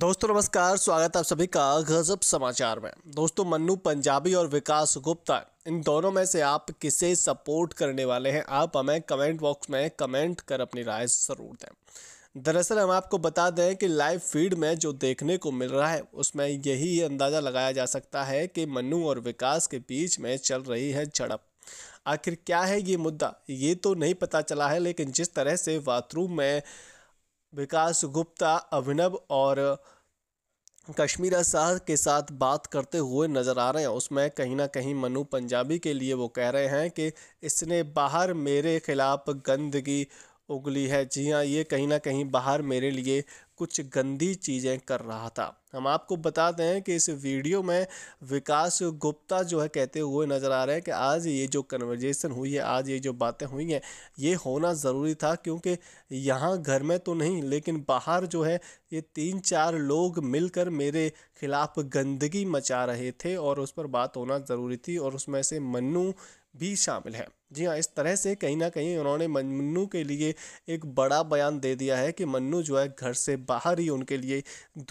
दोस्तों नमस्कार स्वागत है आप सभी का गजब समाचार में दोस्तों मन्नू पंजाबी और विकास गुप्ता इन दोनों में से आप किसे सपोर्ट करने वाले हैं आप हमें कमेंट बॉक्स में कमेंट कर अपनी राय ज़रूर दें दरअसल हम आपको बता दें कि लाइव फीड में जो देखने को मिल रहा है उसमें यही अंदाज़ा लगाया जा सकता है कि मन्नू और विकास के बीच में चल रही है झड़प आखिर क्या है ये मुद्दा ये तो नहीं पता चला है लेकिन जिस तरह से बाथरूम में विकास गुप्ता अभिनव और कश्मीरा शाह के साथ बात करते हुए नज़र आ रहे हैं उसमें कहीं ना कहीं मनु पंजाबी के लिए वो कह रहे हैं कि इसने बाहर मेरे खिलाफ़ गंदगी उगली है जी हाँ ये कहीं ना कहीं बाहर मेरे लिए कुछ गंदी चीज़ें कर रहा था हम आपको बता दें कि इस वीडियो में विकास गुप्ता जो है कहते हुए नज़र आ रहे हैं कि आज ये जो कन्वर्जेसन हुई है आज ये जो बातें हुई हैं ये होना ज़रूरी था क्योंकि यहाँ घर में तो नहीं लेकिन बाहर जो है ये तीन चार लोग मिलकर मेरे ख़िलाफ़ गंदगी मचा रहे थे और उस पर बात होना ज़रूरी थी और उसमें से मन्नू भी शामिल है जी हाँ इस तरह से कहीं ना कहीं उन्होंने मन्नू के लिए एक बड़ा बयान दे दिया है कि मन्नू जो है घर से बाहर ही उनके लिए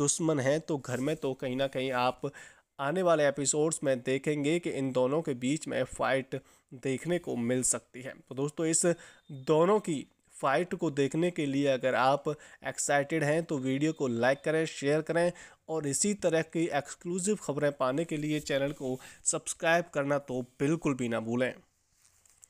दुश्मन है तो घर में तो कहीं ना कहीं आप आने वाले एपिसोड्स में देखेंगे कि इन दोनों के बीच में फाइट देखने को मिल सकती है तो दोस्तों इस दोनों की फाइट को देखने के लिए अगर आप एक्साइटेड हैं तो वीडियो को लाइक करें शेयर करें और इसी तरह की एक्सक्लूसिव खबरें पाने के लिए चैनल को सब्सक्राइब करना तो बिल्कुल भी ना भूलें